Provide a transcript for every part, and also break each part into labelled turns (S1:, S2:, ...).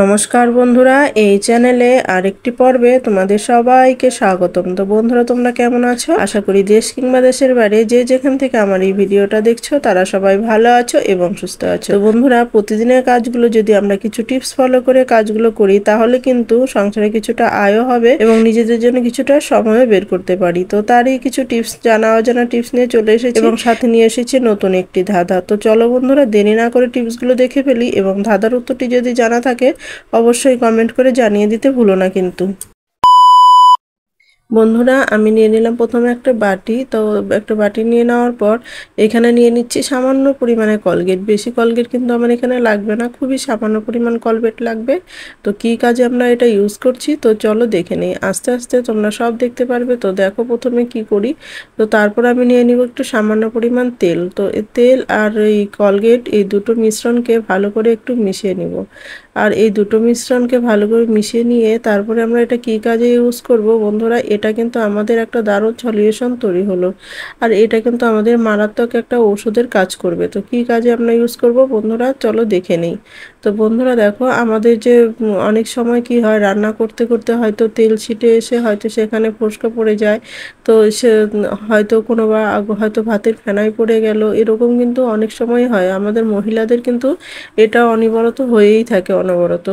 S1: নমস্কার বন্ধুরা এই চ্যানেলে আরেকটি পর্বে তোমাদের সবাইকে স্বাগতম তো বন্ধুরা তোমরা কেমন আছো আশা করি দেশ কিংবা দেশের বাইরে যে যেখান থেকে আমার এই ভিডিওটা দেখছো তারা সবাই ভালো আছো এবং সুস্থ আছো বন্ধুরা প্রতিদিনের কাজগুলো যদি আমরা কিছু টিপস ফলো করে কাজগুলো করি তাহলে কিন্তু সংসারে কিছুটা আয়ও হবে এবং নিজেদের জন্য কিছুটা সময়ও বের করতে পারি তো তারই কিছু টিপস জানা অজানা টিপস নিয়ে চলে এসেছি এবং সাথে নিয়ে এসেছি নতুন একটি ধাঁধা তো চলো বন্ধুরা দেরি না করে টিপসগুলো দেখে ফেলি এবং ধাঁধার উত্তরটি যদি জানা থাকে অবশ্যই কমেন্ট করে জানিয়ে দিতে ভুলো না কিন্তু বন্ধুরা আমি নিয়ে নিলাম প্রথমে একটা বাটি তো একটা বাটি নিয়ে নেওয়ার পর এখানে নিয়ে নিচ্ছি সামান্য পরিমাণে কলগেট বেশি কলগেট কিন্তু আমার এখানে লাগবে না খুবই সামান্য পরিমাণ কলগেট লাগবে তো কি কাজে আমরা এটা ইউজ করছি তো চলো দেখে নিই আস্তে আস্তে তোমরা সব দেখতে পারবে তো দেখো প্রথমে কি করি তো তারপর আমি নিয়ে নিব একটু সামান্য পরিমাণ তেল তো তেল আর এই কলগেট এই দুটো মিশ্রণকে ভালো করে একটু মিশিয়ে নিব আর এই দুটো মিশ্রণকে ভালো করে মিশিয়ে নিয়ে তারপরে আমরা এটা কি কাজে ইউজ করব বন্ধুরা এটা কিন্তু আমাদের একটা দারুণ সলিউশন তৈরি হলো আর এটা কিন্তু আমাদের মারাত্মক একটা ওষুধের কাজ করবে তো কি কাজে আমরা ইউজ করব বন্ধুরা চলো দেখে নেই তো বন্ধুরা দেখো আমাদের যে অনেক সময় কি হয় রান্না করতে করতে হয়তো তেল ছিটে এসে হয়তো সেখানে ফসকা পড়ে যায় তো সে হয়তো কোনো বা হয়তো ভাতের ফেনাই পড়ে গেল এরকম কিন্তু অনেক সময় হয় আমাদের মহিলাদের কিন্তু এটা অনিবরত হয়েই থাকে অনবরত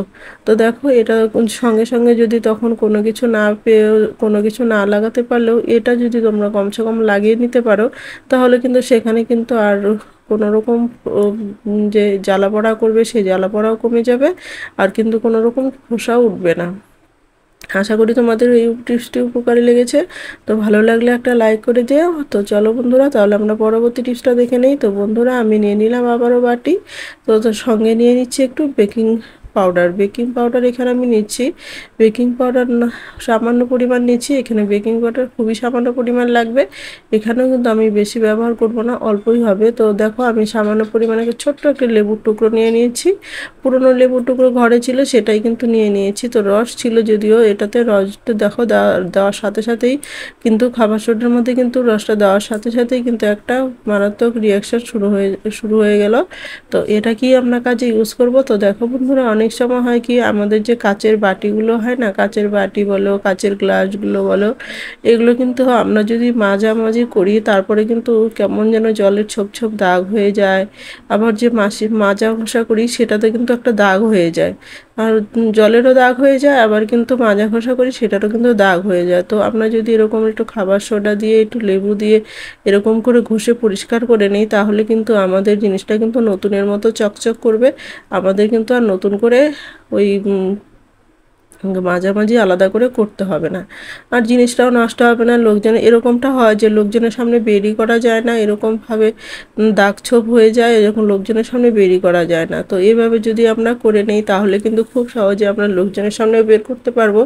S1: তো দেখো এটা সঙ্গে সঙ্গে যদি তখন কোনো কিছু না পেয়েও কোনো কিছু না লাগাতে পারলেও এটা যদি তোমরা কমসে কম লাগিয়ে নিতে পারো তাহলে কিন্তু সেখানে কিন্তু আর কোনো রকম যে জ্বালাপড়া করবে সেই জ্বালা পড়াও কমে যাবে আর কিন্তু কোনো রকম খোসা উঠবে না আশা করি তোমাদের এই টিপসটি উপকারী লেগেছে তো ভালো লাগলে একটা লাইক করে দেওয়া তো চলো বন্ধুরা তাহলে আমরা পরবর্তী টিপসটা দেখে নিই তো বন্ধুরা আমি নিয়ে নিলাম আবারও বাটি তো সঙ্গে নিয়ে নিচ্ছি একটু বেকিং পাউডার বেকিং পাউডার এখানে আমি নিচ্ছি বেকিং পাউডার সামান্য পরিমাণ নিচ্ছি এখানে বেকিং পাউডার খুবই সামান্য পরিমাণ লাগবে এখানেও কিন্তু আমি বেশি ব্যবহার করব না অল্পই হবে তো দেখো আমি সামান্য পরিমাণে ছোট্ট একটা লেবুর টুকরো নিয়ে নিয়েছি পুরনো লেবুর টুকরো ঘরে ছিল সেটাই কিন্তু নিয়ে নিয়েছি তো রস ছিল যদিও এটাতে রসটা দেখো দেওয়ার সাথে সাথেই কিন্তু খাবার সোডার মধ্যে কিন্তু রসটা দেওয়ার সাথে সাথেই কিন্তু একটা মারাত্মক রিয়াকশন শুরু হয়ে শুরু হয়ে গেল তো এটা কি আমরা কাজে ইউজ করব তো দেখো বন্ধুরা অনেক অনেক সময় হয় কি আমাদের যে কাচের বাটিগুলো হয় না কাচের বাটি বলো কাচের গ্লাসগুলো বলো এগুলো কিন্তু আমরা যদি মাঝামাঝি করি তারপরে কিন্তু কেমন যেন জলের ছোপ ছোপ দাগ হয়ে যায় আবার যে মাসি মাজা ঘষা করি সেটাতে কিন্তু একটা দাগ হয়ে যায় আর জলেরও দাগ হয়ে যায় আবার কিন্তু মাজা ঘষা করি সেটারও কিন্তু দাগ হয়ে যায় তো আমরা যদি এরকম একটু খাবার সোডা দিয়ে একটু লেবু দিয়ে এরকম করে ঘষে পরিষ্কার করে নিই তাহলে কিন্তু আমাদের জিনিসটা কিন্তু নতুনের মতো চকচক করবে আমাদের কিন্তু আর নতুন করে করে ওই মাঝামাঝি আলাদা করে করতে হবে না আর জিনিসটাও নষ্ট হবে না লোকজন এরকমটা হয় যে লোকজনের সামনে বেরি করা যায় না এরকমভাবে দাগ ছোপ হয়ে যায় এরকম লোকজনের সামনে বেরি করা যায় না তো এভাবে যদি আমরা করে নিই তাহলে কিন্তু খুব সহজে আমরা লোকজনের সামনে বের করতে পারবো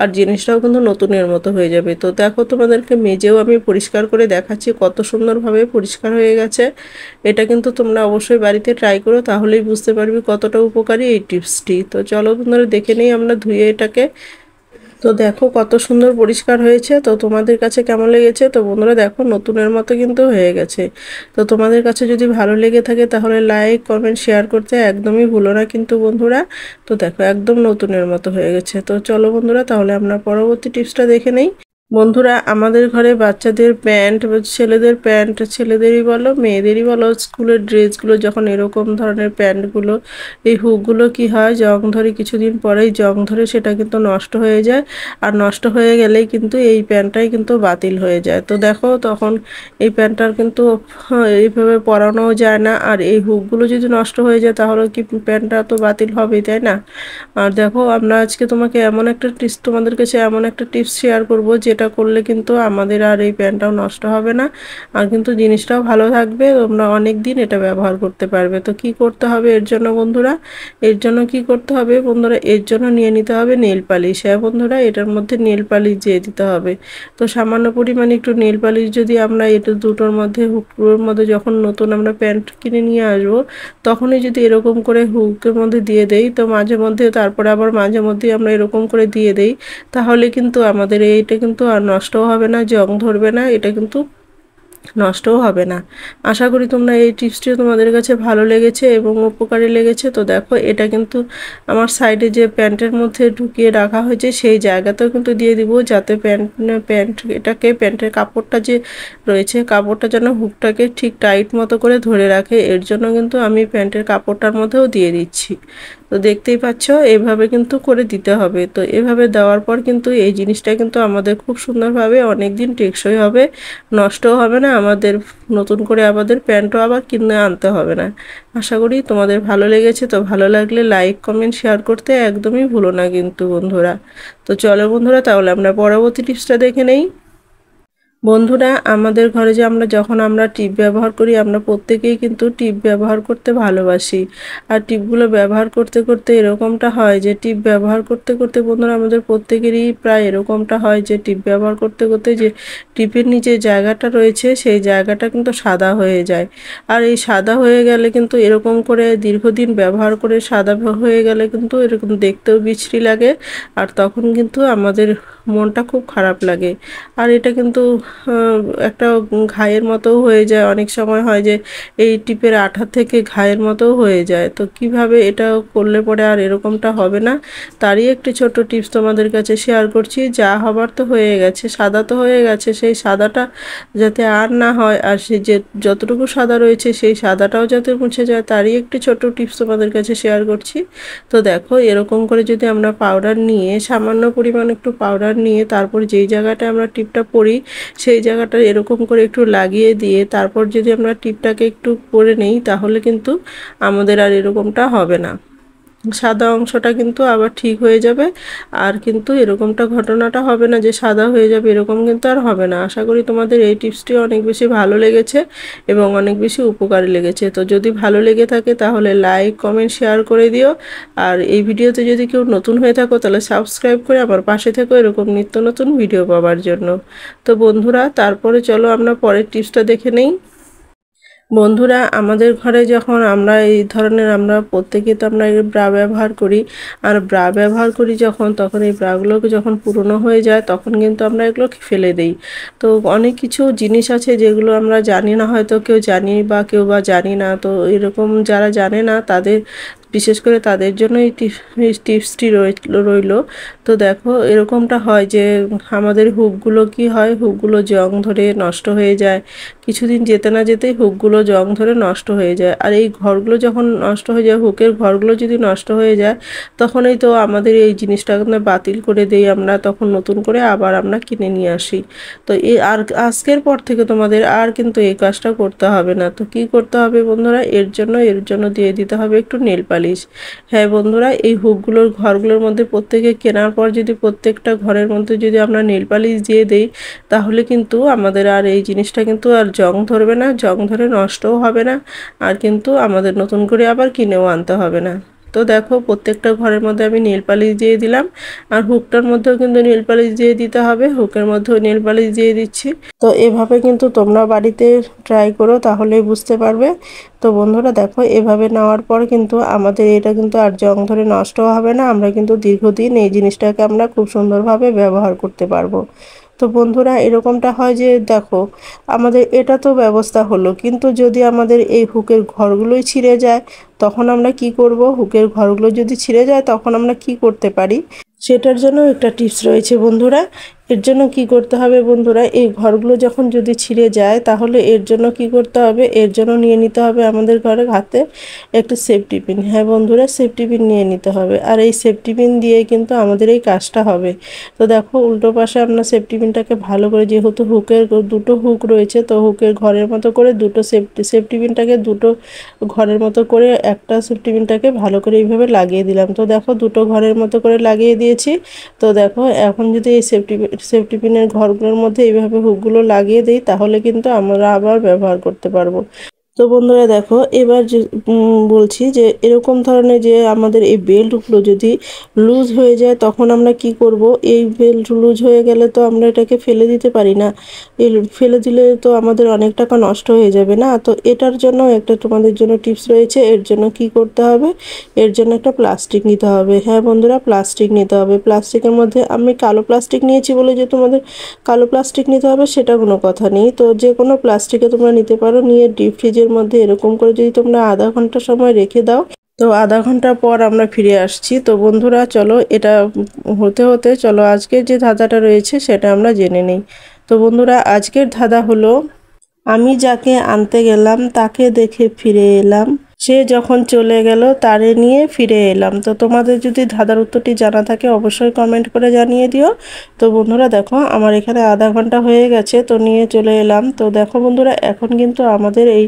S1: আর জিনিসটাও কিন্তু নতুনের মতো হয়ে যাবে তো দেখো তোমাদেরকে মেজেও আমি পরিষ্কার করে দেখাচ্ছি কত সুন্দরভাবে পরিষ্কার হয়ে গেছে এটা কিন্তু তোমরা অবশ্যই বাড়িতে ট্রাই করো তাহলেই বুঝতে পারবে কতটা উপকারী এই টিপসটি তো চলো তোমরা দেখে নিই আমরা ধুয়ে এটাকে তো দেখো কত সুন্দর পরিষ্কার হয়েছে তো তোমাদের কাছে কেমন লেগেছে তো বন্ধুরা দেখো নতুনের মতো কিন্তু হয়ে গেছে তো তোমাদের কাছে যদি ভালো লেগে থাকে তাহলে লাইক কমেন্ট শেয়ার করতে একদমই ভুলো না কিন্তু বন্ধুরা তো দেখো একদম নতুনের মতো হয়ে গেছে তো চলো বন্ধুরা তাহলে আমরা পরবর্তী টিপসটা দেখে নেই বন্ধুরা আমাদের ঘরে বাচ্চাদের প্যান্ট ছেলেদের প্যান্ট ছেলেদেরই বলো মেয়েদেরই বলো স্কুলের ড্রেসগুলো যখন এরকম ধরনের প্যান্টগুলো এই হুকগুলো কি হয় জং ধরে কিছুদিন পরেই জং ধরে সেটা কিন্তু নষ্ট হয়ে যায় আর নষ্ট হয়ে গেলেই কিন্তু এই প্যান্টটাই কিন্তু বাতিল হয়ে যায় তো দেখো তখন এই প্যান্টটার কিন্তু হ্যাঁ, এইভাবে পরানোও যায় না আর এই হুকগুলো যদি নষ্ট হয়ে যায় তাহলে কি প্যান্টটা তো বাতিল হবেই তাই না আর দেখো আমরা আজকে তোমাকে এমন একটা টিপস তোমাদের কাছে এমন একটা টিপস শেয়ার করবো যে এটা করলে কিন্তু আমাদের আর এই প্যানটাও নষ্ট হবে না আর কিন্তু জিনিসটাও ভালো থাকবে তোমরা অনেক দিন এটা ব্যবহার করতে পারবে তো কি করতে হবে এর জন্য বন্ধুরা এর জন্য কি করতে হবে বন্ধুরা এর জন্য নিয়ে নিতে হবে নেল পালিশ হ্যাঁ বন্ধুরা এটার মধ্যে নেল পালিশ দিয়ে দিতে হবে তো সামান্য পরিমাণে একটু নেল পালিশ যদি আমরা এটা দুটোর মধ্যে হুকুর মধ্যে যখন নতুন আমরা প্যান্ট কিনে নিয়ে আসবো তখনই যদি এরকম করে হুকের মধ্যে দিয়ে দেই তো মাঝে মধ্যে তারপরে আবার মাঝে মধ্যেই আমরা এরকম করে দিয়ে দেই তাহলে কিন্তু আমাদের এইটা কিন্তু আর নষ্টও হবে না জং ধরবে না এটা কিন্তু নষ্টও হবে না আশা করি তোমরা এই টিপসটিও তোমাদের কাছে ভালো লেগেছে এবং উপকারে লেগেছে তো দেখো এটা কিন্তু আমার সাইডে যে প্যান্টের মধ্যে ঢুকিয়ে রাখা হয়েছে সেই জায়গাতেও কিন্তু দিয়ে দিব যাতে প্যান্ট প্যান্ট এটাকে প্যান্টের কাপড়টা যে রয়েছে কাপড়টা যেন হুকটাকে ঠিক টাইট মতো করে ধরে রাখে এর জন্য কিন্তু আমি প্যান্টের কাপড়টার মধ্যেও দিয়ে দিচ্ছি তো দেখতেই পাচ্ছ এভাবে কিন্তু করে দিতে হবে তো এভাবে দেওয়ার পর কিন্তু এই জিনিসটা কিন্তু আমাদের খুব সুন্দরভাবে অনেক দিন টেকসই হবে নষ্টও হবে না আমাদের নতুন করে আমাদের প্যান্টও আবার কিনে আনতে হবে না আশা করি তোমাদের ভালো লেগেছে তো ভালো লাগলে লাইক কমেন্ট শেয়ার করতে একদমই ভুলো না কিন্তু বন্ধুরা তো চলো বন্ধুরা তাহলে আমরা পরবর্তী টিপসটা দেখে নেই বন্ধুরা আমাদের ঘরে যে আমরা যখন আমরা টিপ ব্যবহার করি আমরা প্রত্যেকেই কিন্তু টিপ ব্যবহার করতে ভালোবাসি আর টিপগুলো ব্যবহার করতে করতে এরকমটা হয় যে টিপ ব্যবহার করতে করতে বন্ধুরা আমাদের প্রত্যেকেরই প্রায় এরকমটা হয় যে টিপ ব্যবহার করতে করতে যে টিপের নিচে জায়গাটা রয়েছে সেই জায়গাটা কিন্তু সাদা হয়ে যায় আর এই সাদা হয়ে গেলে কিন্তু এরকম করে দীর্ঘদিন ব্যবহার করে সাদা হয়ে গেলে কিন্তু এরকম দেখতেও বিশ্রী লাগে আর তখন কিন্তু আমাদের মনটা খুব খারাপ লাগে আর এটা কিন্তু একটা ঘায়ের মতো হয়ে যায় অনেক সময় হয় যে এই টিপের আঠা থেকে ঘায়ের মতো হয়ে যায় তো কিভাবে এটা করলে পরে আর এরকমটা হবে না তারই একটি ছোট টিপস তোমাদের কাছে শেয়ার করছি যা হবার তো হয়ে গেছে সাদা তো হয়ে গেছে সেই সাদাটা যাতে আর না হয় আর সে যে যতটুকু সাদা রয়েছে সেই সাদাটাও যাতে মুছে যায় তারই একটি ছোট টিপস তোমাদের কাছে শেয়ার করছি তো দেখো এরকম করে যদি আমরা পাউডার নিয়ে সামান্য পরিমাণ একটু পাউডার নিয়ে তারপর যেই জায়গাটা আমরা টিপটা পরি সেই জায়গাটা এরকম করে একটু লাগিয়ে দিয়ে তারপর যদি আমরা টিপটাকে একটু পরে নেই তাহলে কিন্তু আমাদের আর এরকমটা হবে না সাদা অংশটা কিন্তু আবার ঠিক হয়ে যাবে আর কিন্তু এরকমটা ঘটনাটা হবে না যে সাদা হয়ে যাবে এরকম কিন্তু আর হবে না আশা করি তোমাদের এই টিপসটি অনেক বেশি ভালো লেগেছে এবং অনেক বেশি উপকারী লেগেছে তো যদি ভালো লেগে থাকে তাহলে লাইক কমেন্ট শেয়ার করে দিও আর এই ভিডিওতে যদি কেউ নতুন হয়ে থাকো তাহলে সাবস্ক্রাইব করে আমার পাশে থেকো এরকম নিত্য নতুন ভিডিও পাওয়ার জন্য তো বন্ধুরা তারপরে চলো আমরা পরের টিপসটা দেখে নেই বন্ধুরা আমাদের ঘরে যখন আমরা এই ধরনের আমরা প্রত্যেকে তো আমরা ব্রা ব্যবহার করি আর ব্রা ব্যবহার করি যখন তখন এই ব্রাগুলোকে যখন পুরনো হয়ে যায় তখন কিন্তু আমরা এগুলো ফেলে দেই তো অনেক কিছু জিনিস আছে যেগুলো আমরা জানি না হয়তো কেউ জানি বা কেউ বা জানি না তো এরকম যারা জানে না তাদের বিশেষ করে তাদের জন্য এই টিপসটি রইল তো দেখো এরকমটা হয় যে আমাদের হুকগুলো কি হয় হুকগুলো জং ধরে নষ্ট হয়ে যায় কিছুদিন যেতে না যেতেই হুকগুলো জং ধরে নষ্ট হয়ে যায় আর এই ঘরগুলো যখন নষ্ট হয়ে যায় হুকের ঘরগুলো যদি নষ্ট হয়ে যায় তখনই তো আমাদের এই জিনিসটা বাতিল করে দেই আমরা তখন নতুন করে আবার আমরা কিনে নিয়ে আসি তো এই আর আজকের পর থেকে তোমাদের আর কিন্তু এই কাজটা করতে হবে না তো কি করতে হবে বন্ধুরা এর জন্য এর জন্য দিয়ে দিতে হবে একটু নেল বালিশ হ্যাঁ বন্ধুরা এই হুকগুলোর ঘরগুলোর মধ্যে প্রত্যেকে কেনার পর যদি প্রত্যেকটা ঘরের মধ্যে যদি আমরা নীলপালিশ দিয়ে দেই তাহলে কিন্তু আমাদের আর এই জিনিসটা কিন্তু আর জং ধরবে না জং ধরে নষ্টও হবে না আর কিন্তু আমাদের নতুন করে আবার কিনেও আনতে হবে না তো দেখো প্রত্যেকটা ঘরের মধ্যে আমি নেল পালিশ দিয়ে দিলাম আর হুকটার মধ্যেও কিন্তু নেল পালিশ দিয়ে দিতে হবে হুকের মধ্যেও নেল পালিশ দিয়ে দিচ্ছি তো এভাবে কিন্তু তোমরা বাড়িতে ট্রাই করো তাহলেই বুঝতে পারবে তো বন্ধুরা দেখো এভাবে নেওয়ার পর কিন্তু আমাদের এটা কিন্তু আর জং ধরে নষ্ট হবে না আমরা কিন্তু দীর্ঘদিন এই জিনিসটাকে আমরা খুব সুন্দরভাবে ব্যবহার করতে পারবো তো বন্ধুরা এরকমটা হয় যে দেখো আমাদের এটা তো ব্যবস্থা হলো কিন্তু যদি আমাদের এই হুকের ঘরগুলোই ছিঁড়ে যায় তখন আমরা কি করব হুকের ঘরগুলো যদি ছিঁড়ে যায় তখন আমরা কি করতে পারি সেটার জন্য একটা টিপস রয়েছে বন্ধুরা এর জন্য কি করতে হবে বন্ধুরা এই ঘরগুলো যখন যদি ছিঁড়ে যায় তাহলে এর জন্য কি করতে হবে এর জন্য নিয়ে নিতে হবে আমাদের ঘরে হাতে একটা সেফটি পিন হ্যাঁ বন্ধুরা সেফটি পিন নিয়ে নিতে হবে আর এই সেফটি পিন দিয়ে কিন্তু আমাদের এই কাজটা হবে তো দেখো উল্টো পাশে আমরা সেফটি পিনটাকে ভালো করে যেহেতু হুকের দুটো হুক রয়েছে তো হুকের ঘরের মতো করে দুটো সেফটি সেফটি পিনটাকে দুটো ঘরের মতো করে একটা সেফটি পিনটাকে ভালো করে এইভাবে লাগিয়ে দিলাম তো দেখো দুটো ঘরের মতো করে লাগিয়ে দিয়েছি তো দেখো এখন যদি এই সেফটি সেফটি পিনের ঘরগুলোর মধ্যে এইভাবে হুকগুলো লাগিয়ে দিই তাহলে কিন্তু আমরা আবার ব্যবহার করতে পারবো তো বন্ধুরা দেখো এবার যে বলছি যে এরকম ধরনের যে আমাদের এই বেল্টগুলো যদি লুজ হয়ে যায় তখন আমরা কি করব এই বেল্ট লুজ হয়ে গেলে তো আমরা এটাকে ফেলে দিতে পারি না ফেলে দিলে তো আমাদের অনেক টাকা নষ্ট হয়ে যাবে না তো এটার জন্য একটা তোমাদের জন্য টিপস রয়েছে এর জন্য কি করতে হবে এর জন্য একটা প্লাস্টিক নিতে হবে হ্যাঁ বন্ধুরা প্লাস্টিক নিতে হবে প্লাস্টিকের মধ্যে আমি কালো প্লাস্টিক নিয়েছি বলে যে তোমাদের কালো প্লাস্টিক নিতে হবে সেটা কোনো কথা নেই তো যে কোনো প্লাস্টিকে তোমরা নিতে পারো নিয়ে ডিপ ফ্রিজের এর মধ্যে এরকম করে যদি তোমরা আধা ঘন্টা সময় রেখে দাও তো আধা ঘন্টা পর আমরা ফিরে আসছি তো বন্ধুরা চলো এটা হতে হতে চলো আজকের যে ধাঁধাটা রয়েছে সেটা আমরা জেনে নিই তো বন্ধুরা আজকের ধাঁধা হলো আমি যাকে আনতে গেলাম তাকে দেখে ফিরে এলাম সে যখন চলে গেল তারে নিয়ে ফিরে এলাম তো তোমাদের যদি ধাঁধার উত্তরটি জানা থাকে অবশ্যই কমেন্ট করে জানিয়ে দিও তো বন্ধুরা দেখো আমার এখানে আধা ঘন্টা হয়ে গেছে তো নিয়ে চলে এলাম তো দেখো বন্ধুরা এখন কিন্তু আমাদের এই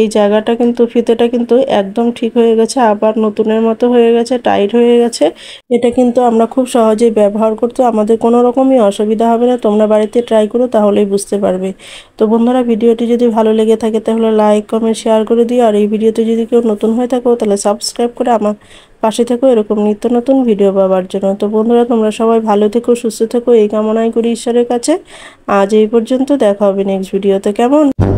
S1: এই জায়গাটা কিন্তু ফিতেটা কিন্তু একদম ঠিক হয়ে গেছে আবার নতুনের মতো হয়ে গেছে টাইট হয়ে গেছে এটা কিন্তু আমরা খুব সহজেই ব্যবহার করতো আমাদের কোনো রকমই অসুবিধা হবে না তোমরা বাড়িতে ট্রাই করো তাহলেই বুঝতে পারবে তো বন্ধুরা ভিডিওটি যদি ভালো লেগে থাকে তাহলে লাইক কমেন্ট শেয়ার করে দিও আর এই ভিডিওতে যদি যদি কেউ নতুন হয়ে থাকো তাহলে সাবস্ক্রাইব করে আমার পাশে থেকো এরকম নিত্য নতুন ভিডিও পাওয়ার জন্য তো বন্ধুরা তোমরা সবাই ভালো থেকো সুস্থ থেকো এই কামনাই করি ঈশ্বরের কাছে আজ এই পর্যন্ত দেখা হবে নেক্সট ভিডিওতে কেমন